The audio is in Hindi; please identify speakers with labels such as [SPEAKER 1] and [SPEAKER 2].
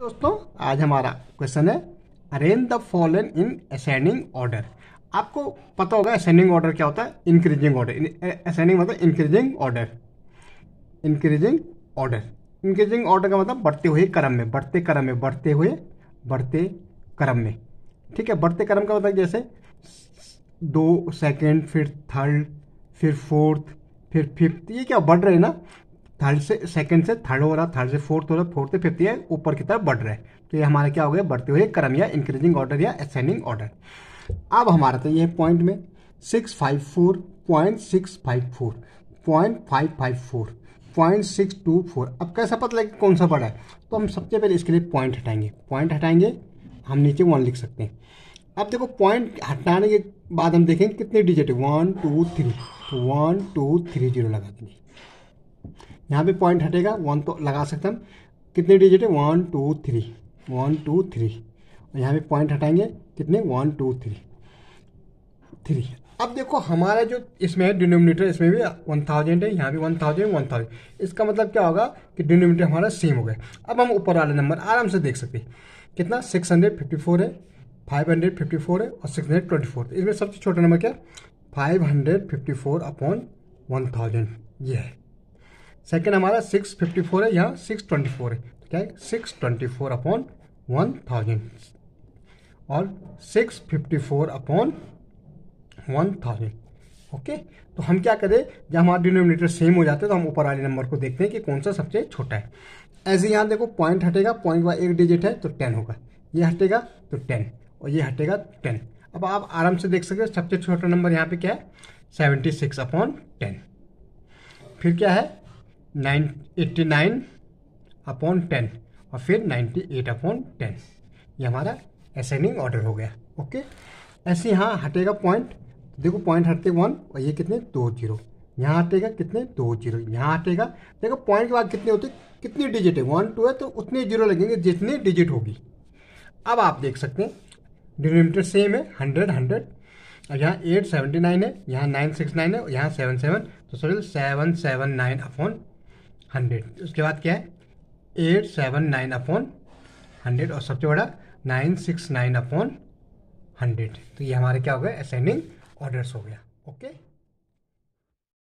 [SPEAKER 1] दोस्तों आज हमारा क्वेश्चन है arrange the following in ascending order आपको पता होगा असेंडिंग ऑर्डर क्या होता है इंक्रीजिंग ऑर्डर असेंडिंग मतलब increasing order increasing order increasing order का मतलब बढ़ते हुए क्रम में बढ़ते क्रम में बढ़ते हुए बढ़ते क्रम में ठीक है बढ़ते क्रम का मतलब जैसे दो सेकेंड फिर थर्ड फिर फोर्थ फिर फिफ्थ ये क्या बढ़ रहे हैं ना थर्ड से सेकंड से थर्ड हो रहा थर्ड से फोर्थ हो रहा फोर्थ से फिफ्थ है ऊपर की तरफ बढ़ रहा है तो ये हमारा क्या हो गया बढ़ते हुए क्रम या इंक्रीजिंग ऑर्डर या असेंडिंग ऑर्डर अब हमारा तो ये पॉइंट में six five four point six five four point five five four point six two four अब कैसा पता लगे कौन सा बड़ा है तो हम सबसे पहले इसके लिए पॉइंट हटाएंगे पॉइंट हटाएंगे हम नीचे वन लिख सकते हैं अब देखो पॉइंट हटाने के बाद हम देखेंगे कितने डिजिट है one two three one two three zero लगा देंगे यहाँ पे पॉइंट हटेगा वन तो लगा सकते हम कितने डिजिट है one two three one two three और यहाँ भी पॉइंट हटाएंगे कितने वन टू थ्री थ्री अब देखो हमारा जो इसमें है डिनोमिनेटर इसमें भी वन थाउजेंड है यहाँ भी वन थाउजेंड वन थाउजेंड इसका मतलब क्या होगा कि डिनोमिनेटर हमारा सेम हो गया अब हम ऊपर वाला नंबर आराम से देख सकते हैं कितना सिक्स हंड्रेड फिफ्टी फोर है फाइव हंड्रेड फिफ्टी फोर है और सिक्स हंड्रेड ट्वेंटी फोर इसमें सबसे छोटा नंबर क्या five hundred fifty four upon one thousand ये है सेकेंड हमारा सिक्स फिफ्टी फोर है यहाँ सिक्स ट्वेंटी फोर है तो क्या है six twenty four upon one thousand और six fifty four upon one thousand okay तो हम क्या करें जब हमारा डिनोमिनेटर सेम हो जाते हैं तो हम ऊपर वाले नंबर को देखते हैं कि कौन सा सबसे छोटा है ऐसे यहाँ देखो पॉइंट हटेगा पॉइंट का एक डिजिट है तो टेन होगा ये हटेगा तो टेन और ये हटेगा टेन तो अब आप आराम से देख सकते हो सबसे छोटा नंबर यहाँ पे क्या है सेवेंटी सिक्स अपॉन टेन फिर क्या है नाइन नाइन अपॉन टेन और फिर नाइन्टी एट अपॉन टेन ये हमारा असेंडिंग ऑर्डर हो गया ओके ऐसे यहाँ हटेगा पॉइंट देखो पॉइंट हटते वन और ये कितने दो जीरो यहाँ हटेगा कितने दो जीरो यहाँ हटेगा देखो पॉइंट के बाद कितने होते कितने डिजिट है वन टू है तो उतने जीरो लगेंगे जितने डिजिट होगी अब आप देख सकते हैं डिनोमीटर सेम है हंड्रेड हंड्रेड और यहाँ एट सेवेंटी नाइन है यहाँ नाइन सिक्स नाइन है यहाँ सेवन सेवन तो sorry seven seven nine upon hundred उसके बाद क्या है eight seven nine upon hundred और सबसे बड़ा nine six nine upon hundred तो ये हमारे क्या हो गया असेंडिंग ऑर्डर्स हो गया ओके